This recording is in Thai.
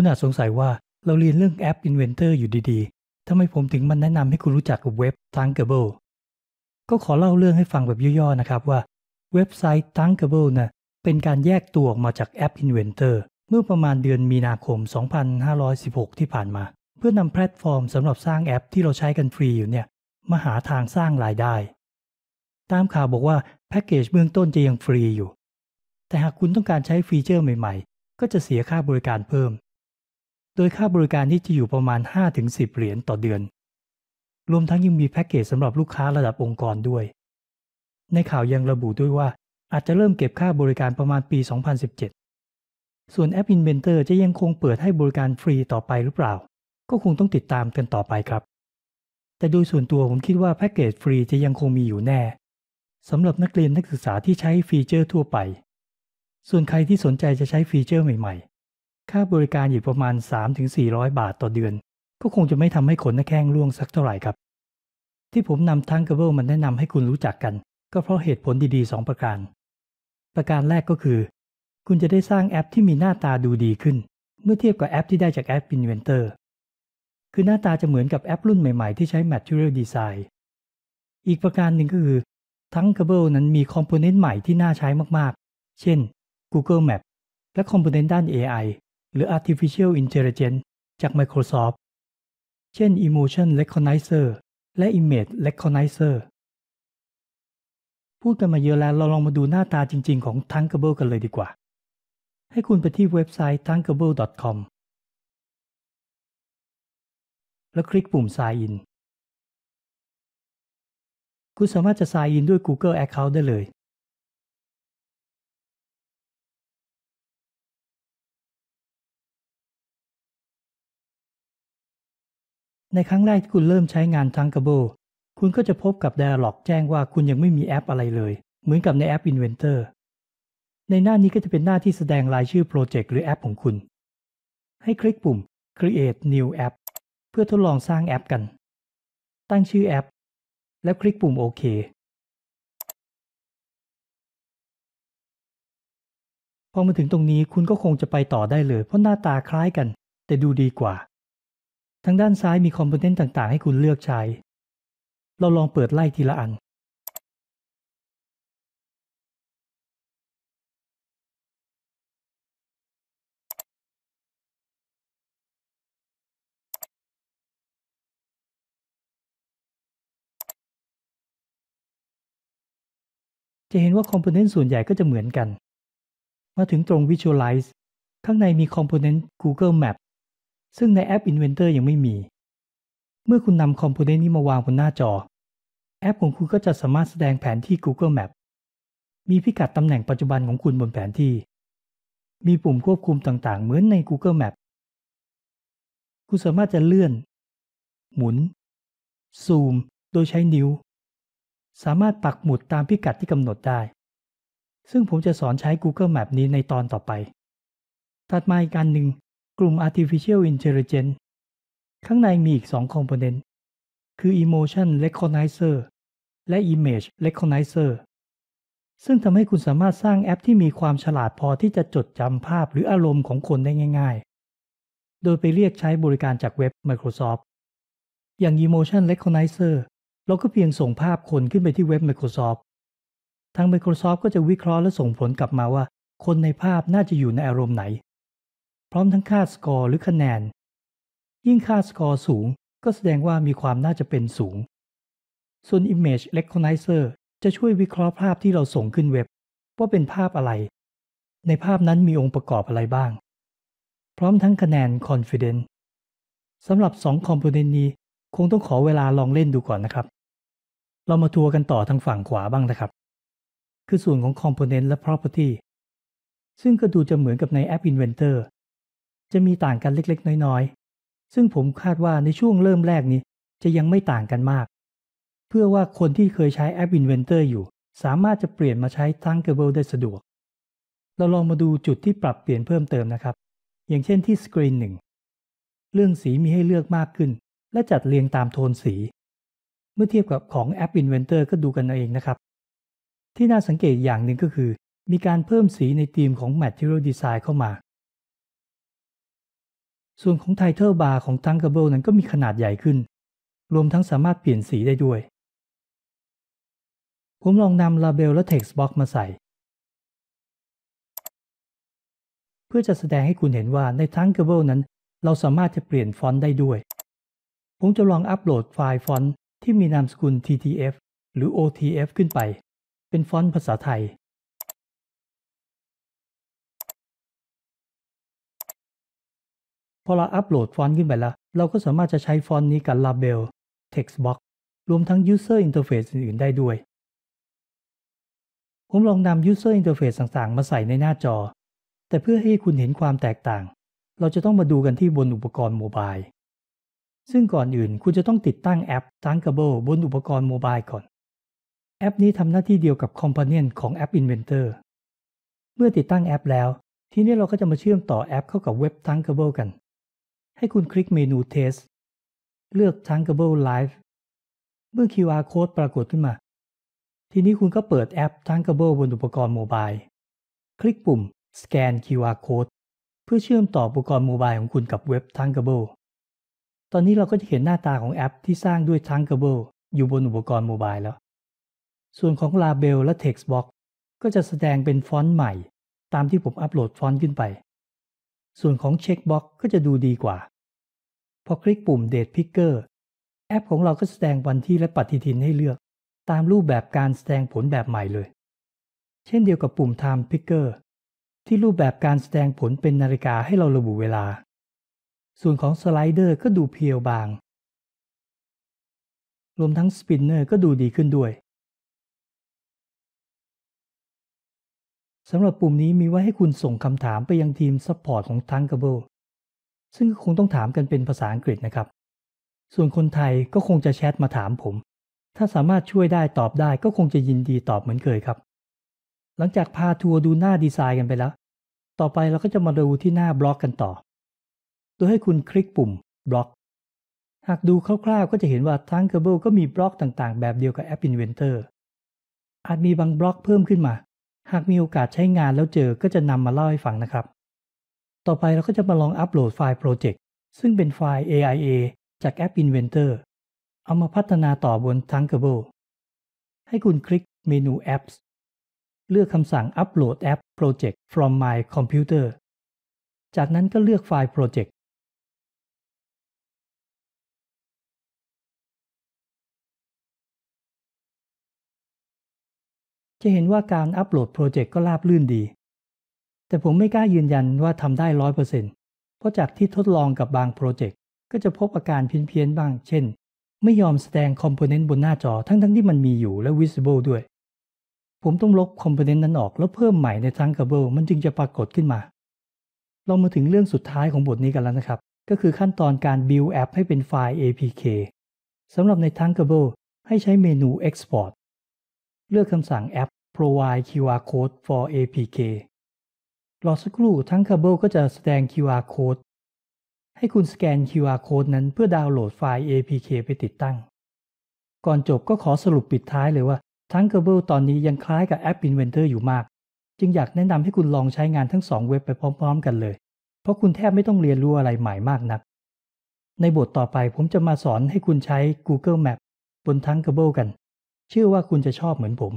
คุณอาจสงสัยว่าเราเรียนเรื่องแอป Inventor อยู่ดีๆ ทำไมผมถึงมันแนะนำให้คุณรู้จักกับเว็บ t a n k a b l e ก็ขอเล่าเรื่องให้ฟังแบบย่อ ๆ นะครับว่าเว็บไซต์ t a n k a b l e นะเป็นการแยกตัวออกมาจากแอป Inventor เมื่อประมาณเดือนมีนาคม 2516 ที่ผ่านมา เพื่อนำแพลตฟอร์มสำหรับสร้างแอปที่เราใช้กันฟรีอยู่เนี่ยมาหาทางสร้างรายได้ ตามข่าวบอกว่าแพ็กเกจเบื้องต้นจะยังฟรีอยู่ แต่หากคุณต้องการใช้ฟีเจอร์ใหม่ ๆ ก็จะเสียค่าบริการเพิ่มโดยค่าบริการที่จะอยู่ประมาณ 5-10 เหรียญต่อเดือน รวมทั้งยังมีแพ็กเกจสำหรับลูกค้าระดับองค์กรด้วย ในข่าวยังระบุด้วยว่า อาจจะเริ่มเก็บค่าบริการประมาณปี 2017 ส่วนแอป Inventor จะยังคงเปิดให้บริการฟรีต่อไปหรือเปล่า ก็คงต้องติดตามกันต่อไปครับ แต่โดยส่วนตัวผมคิดว่าแพ็กเกจฟรีจะยังคงมีอยู่แน่สำหรับนักเรียนนักศึกษาที่ใช้ฟีเจอร์ทั่วไป ส่วนใครที่สนใจจะใช้ฟีเจอร์ใหม่ค่าบริการอยู่ประมาณ 3-400 บาทต่อเดือน ก็คงจะไม่ทำให้ขนหน้าแข้งร่วงสักเท่าไหร่ครับ ที่ผมนำทั้งเกเบิลมันแนะนำให้คุณรู้จักกัน ก็เพราะเหตุผลดี ๆ 2 ประการ ประการแรกก็คือ คุณจะได้สร้างแอปที่มีหน้าตาดูดีขึ้น เมื่อเทียบกับแอปที่ได้จากแอป Inventor คือหน้าตาจะเหมือนกับแอปรุ่นใหม่ๆ ที่ใช้ Material Design อีกประการหนึ่งก็คือทั้งเ g เบิลนั้นมีคอมโพเนนต์ใหม่ที่น่าใช้มากๆ เช่น Google Map และคอมโพเนนต์ด้าน AI หรือ artificial intelligence จาก Microsoft เช่น emotion recognizer และ image recognizer พูดกันมาเยอะแล้ว เราลองมาดูหน้าตาจริงๆ ของ Tankable กันเลยดีกว่า ให้คุณไปที่เว็บไซต์ tankable.com แล้วคลิกปุ่ม sign in คุณสามารถจะ sign in ด้วย Google Account ได้เลยในครั้งแรกที่คุณเริ่มใช้งาน t a n ก a b l e คุณก็จะพบกับ Dialog แจ้งว่าคุณยังไม่มีแอปอะไรเลย เหมือนกับในแอป Inventor ในหน้านี้ก็จะเป็นหน้าที่แสดงรายชื่อโปรเจกต์หรือแอปของคุณ ให้คลิกปุ่ม Create New App เพื่อทดลองสร้างแอปกัน ตั้งชื่อแอป แล้วคลิกปุ่มโอเคพอมาถึงตรงนี้คุณก็คงจะไปต่อได้เลย เพราะหน้าตาคล้ายกันแต่ดูดีกว่าางด้านซ้ายมีคอมโพเนนต์ต่างๆให้คุณเลือกใช้ เราลองเปิดไล่ทีละอัน จะเห็นว่าคอมโพเนนต์ส่วนใหญ่ก็จะเหมือนกัน มาถึงตรง Visualize ข้างในมีคอมโพเนนต์ Google Map ซึ่งในแอป Inventor ยังไม่มี เมื่อคุณนำคอมโพเนนต์นี้มาวางบนหน้าจอ แอปของคุณก็จะสามารถแสดงแผนที่ Google Map มีพิกัดตำแหน่งปัจจุบันของคุณบนแผนที่ มีปุ่มควบคุมต่างๆ เหมือนใน Google Map คุณสามารถจะเลื่อน หมุนซูม โดยใช้นิ้ว สามารถปักหมุดตามพิกัดที่กำหนดได้ ซึ่งผมจะสอนใช้ Google Map นี้ในตอนต่อไป ถัดมาอีกการหนึ่งกลุ่ม artificial intelligence ข้างในมีอีก2 component คือ emotion recognizer และ image recognizer ซึ่งทำให้คุณสามารถสร้างแอปที่มีความฉลาดพอที่จะจดจำภาพหรืออารมณ์ของคนได้ง่ายๆ โดยไปเรียกใช้บริการจากเว็บ Microsoft อย่าง Emotion Recognizer เราก็เพียงส่งภาพคนขึ้นไปที่เว็บ Microsoft ทาง Microsoft ก็จะวิเคราะห์และส่งผลกลับมาว่า คนในภาพน่าจะอยู่ในอารมณ์ไหนพร้อมทั้งค่าสกอร์หรือคะแนน ยิ่งค่าสกอร์สูงก็แสดงว่ามีความน่าจะเป็นสูง ส่วน Image Recognizer จะช่วยวิเคราะห์ภาพที่เราส่งขึ้นเว็บ ว่าเป็นภาพอะไร ในภาพนั้นมีองค์ประกอบอะไรบ้าง พร้อมทั้งคะแนน Confidence สำหรับ2คอมโพเนนต์นี้ คงต้องขอเวลาลองเล่นดูก่อนนะครับ เรามาทัวร์กันต่อทางฝั่งขวาบ้างนะครับ คือส่วนของ Component และ Property ซึ่งก็ดูจะเหมือนกับในแอป Inventor จะมีต่างกันเล็กๆ น้อย ๆ ซึ่งผมคาดว่าในช่วงเริ่มแรกนี้ จะยังไม่ต่างกันมาก เพื่อว่าคนที่เคยใช้แอป Inventor อยู่สามารถจะเปลี่ยนมาใช้ Tangible ได้สะดวก เราลองมาดูจุดที่ปรับเปลี่ยนเพิ่มเติมนะครับ อย่างเช่นที่สกรีนหนึ่งเรื่องสีมีให้เลือกมากขึ้น และจัดเรียงตามโทนสี เมื่อเทียบกับของแอป Inventor ก็ดูกันเอาเองนะครับ ที่น่าสังเกตอย่างหนึ่งก็คือ มีการเพิ่มสีในธีมของ Material Design เข้ามาส่วนของไทเทอร์บาร์ของทังเกเบิลนั้นก็มีขนาดใหญ่ขึ้น รวมทั้งสามารถเปลี่ยนสีได้ด้วย ผมลองนำลาเบลและเท็กซ์บ็อกมาใส่ เพื่อจะแสดงให้คุณเห็นว่าในทังเกเบิลนั้น เราสามารถจะเปลี่ยนฟอนต์ได้ด้วย ผมจะลองอัปโหลดไฟล์ฟอนต์ที่มีนามสกุล ttf หรือ otf ขึ้นไป เป็นฟอนต์ภาษาไทยพอเราอัปโหลดฟอนต์ขึ้นไปแล้ว เราก็สามารถจะใช้ฟอนต์นี้กับ Label Textbox รวมทั้ง User Interface อื่น ๆได้ด้วย ผมลองนำ User Interface ต่างๆมาใส่ในหน้าจอ แต่เพื่อให้คุณเห็นความแตกต่าง เราจะต้องมาดูกันที่บนอุปกรณ์โมบายซึ่งก่อนอื่นคุณจะต้องติดตั้งแอป Tankable บนอุปกรณ์โมบายก่อน แอปนี้ทำหน้าที่เดียวกับ Companion ของแอป Inventor เมื่อติดตั้งแอปแล้ว ทีนี้เราก็จะมาเชื่อมต่อแอป เข้ากับเว็บ Tankable กันให้คุณคลิกเมนู Test เลือก Tangible Live เมื่อ QR Code ปรากฏขึ้นมา ทีนี้คุณก็เปิดแอป Tangible บนอุปกรณ์โมบาย คลิกปุ่ม Scan QR Code เพื่อเชื่อมต่ออุปกรณ์โมบายของคุณกับเว็บ Tangible ตอนนี้เราก็จะเห็นหน้าตาของแอปที่สร้างด้วย Tangible อยู่บนอุปกรณ์โมบายแล้ว ส่วนของ Label และ Textbox ก็จะแสดงเป็นฟอนต์ใหม่ ตามที่ผมอัปโหลดฟอนต์ขึ้นไปส่วนของเช็คบ็อกก็จะดูดีกว่า พอคลิกปุ่ม Date Picker แอปของเราก็แสดงวันที่และปฏิทินให้เลือกตามรูปแบบการแสดงผลแบบใหม่เลย เช่นเดียวกับปุ่ม Time Picker ที่รูปแบบการแสดงผลเป็นนาฬิกาให้เราระบุเวลา ส่วนของสไลเดอร์ก็ดูเพียวบาง รวมทั้งสปินเนอร์ก็ดูดีขึ้นด้วยสำหรับปุ่มนี้มีไว้ให้คุณส่งคำถามไปยังทีมซัพพอร์ตของ Thunkable ซึ่งคงต้องถามกันเป็นภาษาอังกฤษนะครับ ส่วนคนไทยก็คงจะแชทมาถามผม ถ้าสามารถช่วยได้ตอบได้ก็คงจะยินดีตอบเหมือนเคยครับ หลังจากพาทัวร์ดูหน้าดีไซน์กันไปแล้ว ต่อไปเราก็จะมาดูที่หน้าบล็อกกันต่อโดยให้คุณคลิกปุ่มบล็อกหากดูคร่าวๆก็จะเห็นว่าทั้ง Kerbal ก็มีบล็อกต่างๆ แบบเดียวกับ App Inventor อาจมีบางบล็อกเพิ่มขึ้นมาหากมีโอกาสใช้งานแล้วเจอก็จะนำมาเล่าให้ฟังนะครับ ต่อไปเราก็จะมาลองอัปโหลดไฟล์โปรเจกต์ ซึ่งเป็นไฟล์ AIA จากแอป Inventor เอามาพัฒนาต่อบน t a n k a b l e ให้คุณคลิกเมนู Apps เลือกคำสั่ง Upload App Project from my computer จากนั้นก็เลือกไฟล์ Project จะเห็นว่าการอัปโหลดโปรเจกต์ก็ราบลื่นดี แต่ผมไม่กล้ายืนยันว่าทำได้ร้อยเปอร์เซ็นต์เพราะจากที่ทดลองกับบางโปรเจกต์ก็จะพบอาการเพี้ยนๆบ้าง เช่น ไม่ยอมแสดงคอมโพเนนต์บนหน้าจอทั้งๆทที่มันมีอยู่และ visible ด้วย ผมต้องลบคอมโพเนนต์นั้นออกแล้วเพิ่มใหม่ในทั้งกระเบิลมันจึงจะปรากฏขึ้นมา เรามาถึงเรื่องสุดท้ายของบทนี้กันแล้วนะครับ ก็คือขั้นตอนการ build app ให้เป็นไฟล์ apk สำหรับในทั้งกระเบิลให้ใช้เมนู export เลือกคำสั่งแอป provide QR code for APK รอสักครู่ทั้ง Cable ก็จะแสดง QR code ให้คุณสแกน QR code นั้นเพื่อดาวน์โหลดไฟล์ APK ไปติดตั้ง ก่อนจบก็ขอสรุปปิดท้ายเลยว่าทั้ง Cable ตอนนี้ยังคล้ายกับแอป Inventor อยู่มาก จึงอยากแนะนำให้คุณลองใช้งานทั้งสองเว็บไปพร้อมๆ กันเลย เพราะคุณแทบไม่ต้องเรียนรู้อะไรใหม่มากนัก ในบทต่อไปผมจะมาสอนให้คุณใช้ Google Map บนทั้ง Cable กันเชื่อว่าคุณจะชอบเหมือนผม